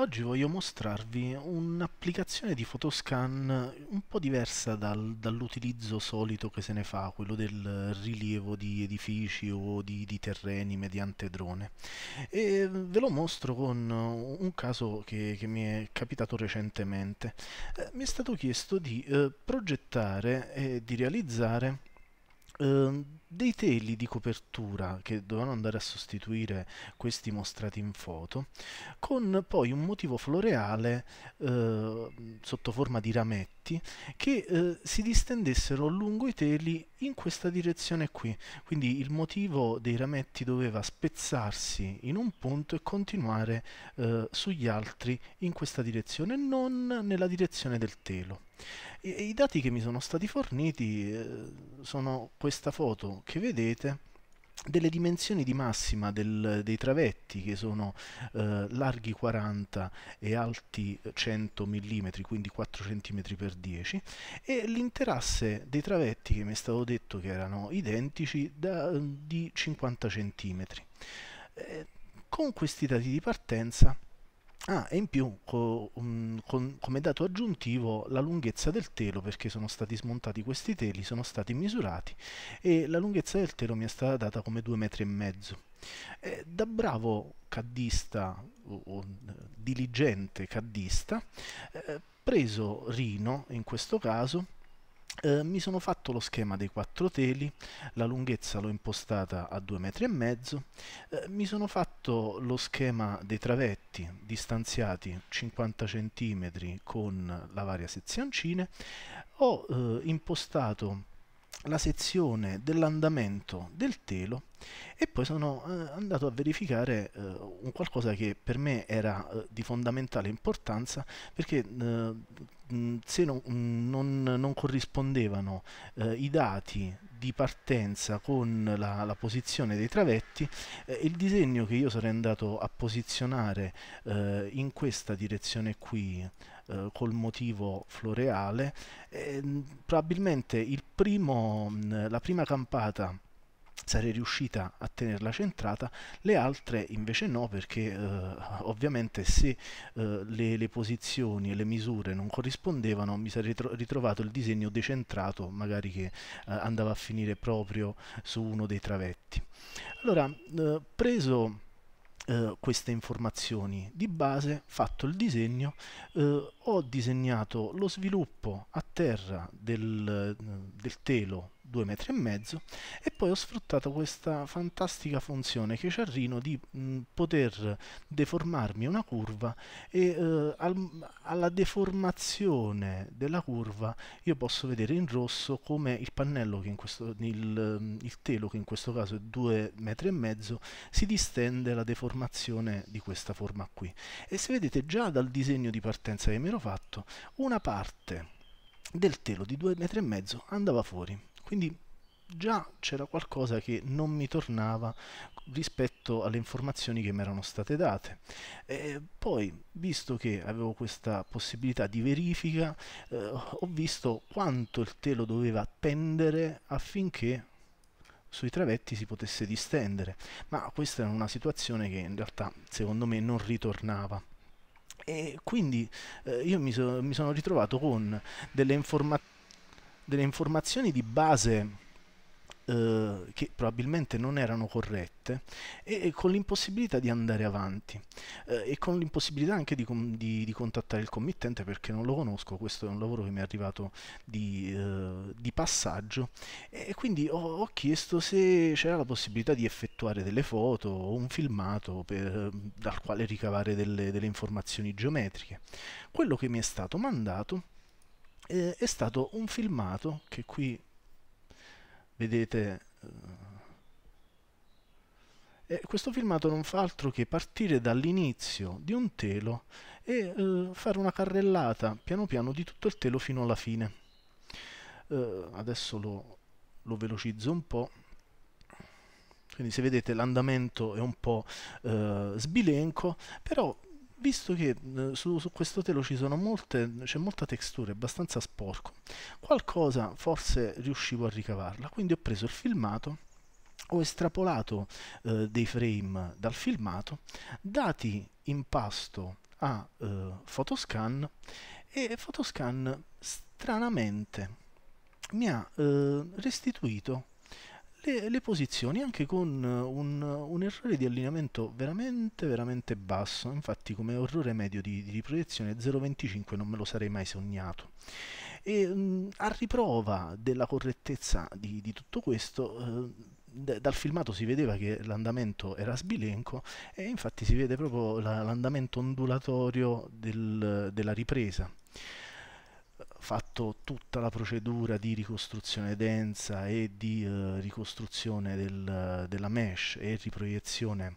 Oggi voglio mostrarvi un'applicazione di photoscan un po' diversa dal, dall'utilizzo solito che se ne fa, quello del rilievo di edifici o di, di terreni mediante drone. E ve lo mostro con un caso che, che mi è capitato recentemente. Eh, mi è stato chiesto di eh, progettare e di realizzare eh, dei teli di copertura che dovevano andare a sostituire questi mostrati in foto, con poi un motivo floreale eh, sotto forma di rametti che eh, si distendessero lungo i teli in questa direzione qui. Quindi il motivo dei rametti doveva spezzarsi in un punto e continuare eh, sugli altri in questa direzione, non nella direzione del telo. I, I dati che mi sono stati forniti eh, sono questa foto che vedete delle dimensioni di massima del, dei travetti che sono eh, larghi 40 e alti 100 mm, quindi 4 cm x 10 e l'interasse dei travetti che mi è stato detto che erano identici da, di 50 cm. Eh, con questi dati di partenza Ah, e in più co, um, con, come dato aggiuntivo la lunghezza del telo, perché sono stati smontati questi teli, sono stati misurati e la lunghezza del telo mi è stata data come 2,5 metri. E mezzo. Eh, da bravo caddista o, o diligente caddista, eh, preso Rino in questo caso, eh, mi sono fatto lo schema dei quattro teli, la lunghezza l'ho impostata a 2,5 metri, e mezzo, eh, mi sono fatto fatto lo schema dei travetti distanziati 50 cm con la varia sezioncine, ho eh, impostato la sezione dell'andamento del telo e poi sono eh, andato a verificare eh, un qualcosa che per me era eh, di fondamentale importanza perché eh, se no, non, non, corrispondevano eh, i dati di partenza con la, la posizione dei travetti, eh, il disegno che io sarei andato a posizionare eh, in questa direzione qui eh, col motivo floreale, eh, probabilmente primo, la prima campata sarei riuscita a tenerla centrata, le altre invece no perché eh, ovviamente se eh, le, le, posizioni e le misure non corrispondevano mi sarei ritrovato il disegno decentrato magari che eh, andava a finire proprio su uno dei travetti. Allora, eh, preso eh, queste informazioni di base, fatto il disegno, eh, ho disegnato lo sviluppo a terra del, del telo 2 metri e mezzo e poi ho sfruttato questa fantastica funzione che c'è Rino di mh, poter deformarmi una curva e eh, al, alla deformazione della curva io posso vedere in rosso come il pannello che in questo il, il telo che in questo caso è 2 metri e mezzo si distende la deformazione di questa forma qui e se vedete già dal disegno di partenza che mi ero fatto una parte del telo di 2 metri e mezzo andava fuori quindi già c'era qualcosa che non mi tornava rispetto alle informazioni che mi erano state date. E poi, visto che avevo questa possibilità di verifica, eh, ho visto quanto il telo doveva pendere affinché sui travetti si potesse distendere, ma questa era una situazione che in realtà secondo me non ritornava. E quindi eh, io mi, so, mi sono ritrovato con delle informazioni delle informazioni di base eh, che probabilmente non erano corrette e, con l'impossibilità di andare avanti eh, e con l'impossibilità anche di, di, di, contattare il committente perché non lo conosco, questo è un lavoro che mi è arrivato di, eh, di passaggio e quindi ho, ho chiesto se c'era la possibilità di effettuare delle foto o un filmato per, ehm, dal quale ricavare delle, delle informazioni geometriche. Quello che mi è stato mandato è stato un filmato che qui vedete eh, questo filmato non fa altro che partire dall'inizio di un telo e eh, fare una carrellata piano piano di tutto il telo fino alla fine eh, adesso lo, lo velocizzo un po' quindi se vedete l'andamento è un po' eh, sbilenco, però visto che eh, su, su questo telo ci sono molte, c'è molta textura, è abbastanza sporco, qualcosa forse riuscivo a ricavarla, quindi ho preso il filmato, ho estrapolato eh, dei frame dal filmato, dati in pasto a eh, Photoscan e Photoscan stranamente mi ha eh, restituito le, le posizioni anche con eh, un, un, errore di allineamento veramente veramente basso infatti come errore medio di, di proiezione 0.25 non me lo sarei mai sognato e mh, mm, a riprova della correttezza di, di tutto questo eh, dal filmato si vedeva che l'andamento era sbilenco e infatti si vede proprio l'andamento ondulatorio del, della ripresa fatto tutta la procedura di ricostruzione densa e di eh, ricostruzione del, della mesh e riproiezione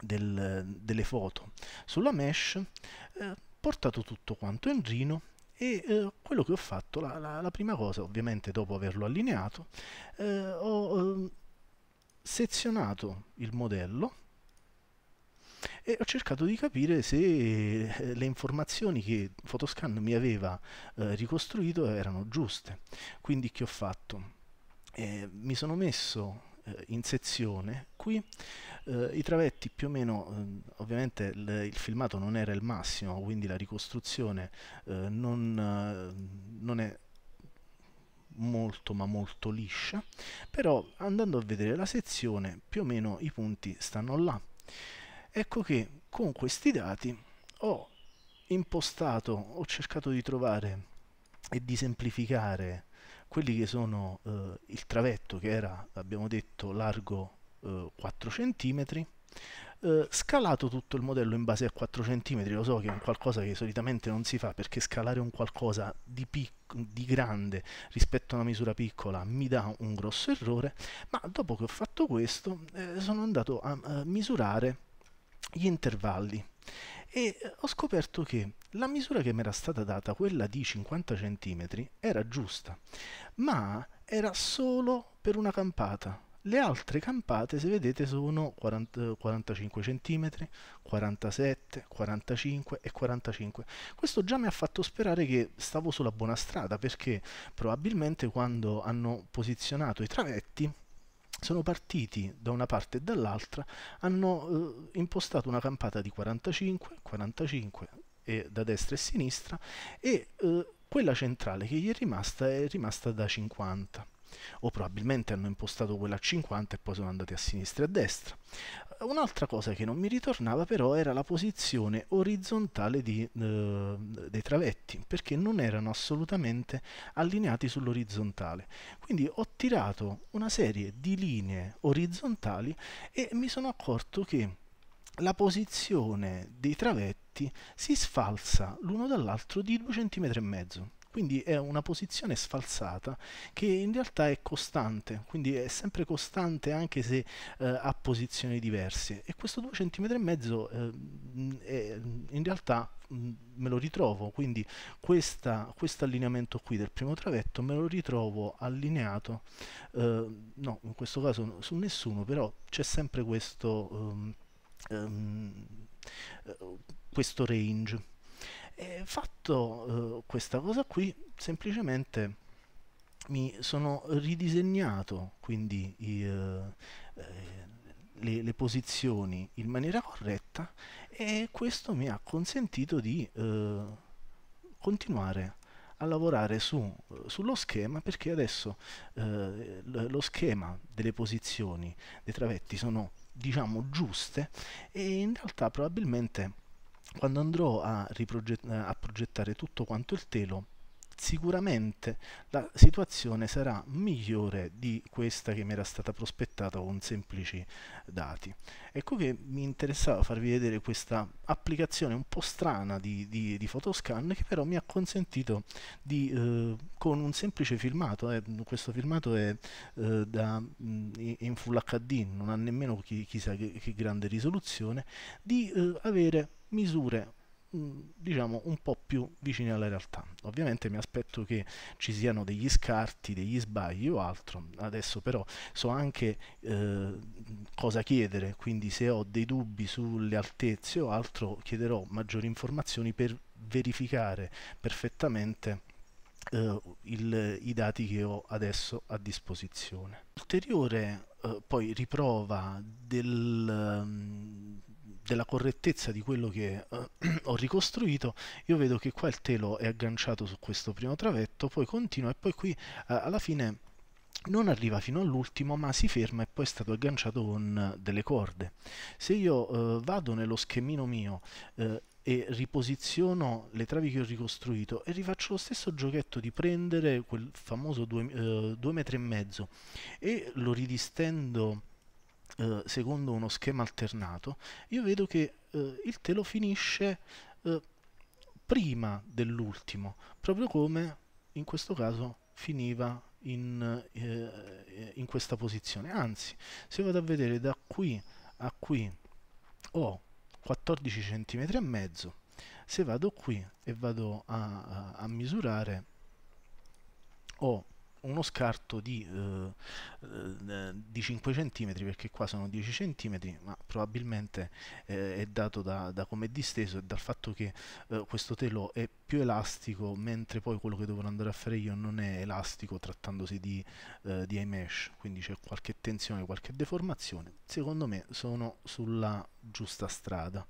del, delle foto sulla mesh, eh, portato tutto quanto in Rhino e eh, quello che ho fatto, la, la, la, prima cosa, ovviamente dopo averlo allineato, eh, ho ehm, sezionato il modello e ho cercato di capire se eh, le informazioni che Photoscan mi aveva eh, ricostruito erano giuste. Quindi che ho fatto? Eh, mi sono messo eh, in sezione qui eh, i travetti più o meno eh, ovviamente il, il, filmato non era il massimo quindi la ricostruzione eh, non, eh, non è molto ma molto liscia però andando a vedere la sezione più o meno i punti stanno là ecco che con questi dati ho impostato, ho cercato di trovare e di semplificare quelli che sono eh, il travetto che era, abbiamo detto, largo eh, 4 cm, eh, scalato tutto il modello in base a 4 cm, lo so che è un qualcosa che solitamente non si fa perché scalare un qualcosa di, di grande rispetto a una misura piccola mi dà un grosso errore, ma dopo che ho fatto questo eh, sono andato a, a misurare gli intervalli e eh, ho scoperto che la misura che mi era stata data, quella di 50 cm, era giusta, ma era solo per una campata. Le altre campate, se vedete, sono 40, 45 cm, 47, 45 e 45. Questo già mi ha fatto sperare che stavo sulla buona strada, perché probabilmente quando hanno posizionato i travetti sono partiti da una parte e dall'altra, hanno eh, impostato una campata di 45, 45 e, da destra e sinistra e eh, quella centrale che gli è rimasta è rimasta da 50 o probabilmente hanno impostato quella a 50 e poi sono andati a sinistra e a destra. Eh, un'altra cosa che non mi ritornava però era la posizione orizzontale di, eh, dei travetti, perché non erano assolutamente allineati sull'orizzontale. Quindi ho tirato una serie di linee orizzontali e mi sono accorto che la posizione dei travetti si sfalsa l'uno dall'altro di 2 cm e mezzo. Quindi è una posizione sfalsata che in realtà è costante, quindi è sempre costante anche se eh, ha posizioni diverse. E questo 2 cm e mezzo eh, in realtà me lo ritrovo, quindi questo allineamento qui del primo travetto me lo ritrovo allineato, eh, no, in questo caso su nessuno, però c'è sempre questo, um, um, questo range. E fatto eh, questa cosa qui, semplicemente mi sono ridisegnato quindi i, eh, eh, le, le, posizioni in maniera corretta e questo mi ha consentito di eh, continuare a lavorare su, eh, sullo schema perché adesso eh, lo schema delle posizioni dei travetti sono diciamo giuste e in realtà probabilmente quando andrò a, eh, a progettare tutto quanto il telo sicuramente la situazione sarà migliore di questa che mi era stata prospettata con semplici dati. Ecco che mi interessava farvi vedere questa applicazione un po' strana di, di, di Photoscan che però mi ha consentito di, eh, con un semplice filmato, eh, questo filmato è eh, da, mm, in Full HD, non ha nemmeno chi, chissà che, che grande risoluzione, di eh, avere misure mm, diciamo un po' più vicine alla realtà. Ovviamente mi aspetto che ci siano degli scarti, degli sbagli o altro, adesso però so anche eh, cosa chiedere, quindi se ho dei dubbi sulle altezze o altro chiederò maggiori informazioni per verificare perfettamente eh, il, i dati che ho adesso a disposizione. Ulteriore eh, poi riprova del della correttezza di quello che eh, ho ricostruito, io vedo che qua il telo è agganciato su questo primo travetto, poi continua e poi qui eh, alla fine non arriva fino all'ultimo ma si ferma e poi è stato agganciato con eh, delle corde. Se io eh, vado nello schemino mio eh, e riposiziono le travi che ho ricostruito e rifaccio lo stesso giochetto di prendere quel famoso 2,5 eh, metri e mezzo e lo ridistendo eh, secondo uno schema alternato, io vedo che eh, il telo finisce eh, prima dell'ultimo, proprio come in questo caso finiva in, eh, in, questa posizione. Anzi, se vado a vedere da qui a qui ho 14 cm e mezzo, se vado qui e vado a, a, a misurare ho uno scarto di, eh, eh di 5 cm perché qua sono 10 cm ma probabilmente eh, è dato da, da come è disteso e dal fatto che eh, questo telo è più elastico mentre poi quello che dovrò andare a fare io non è elastico trattandosi di, eh, di iMesh quindi c'è qualche tensione, qualche deformazione secondo me sono sulla giusta strada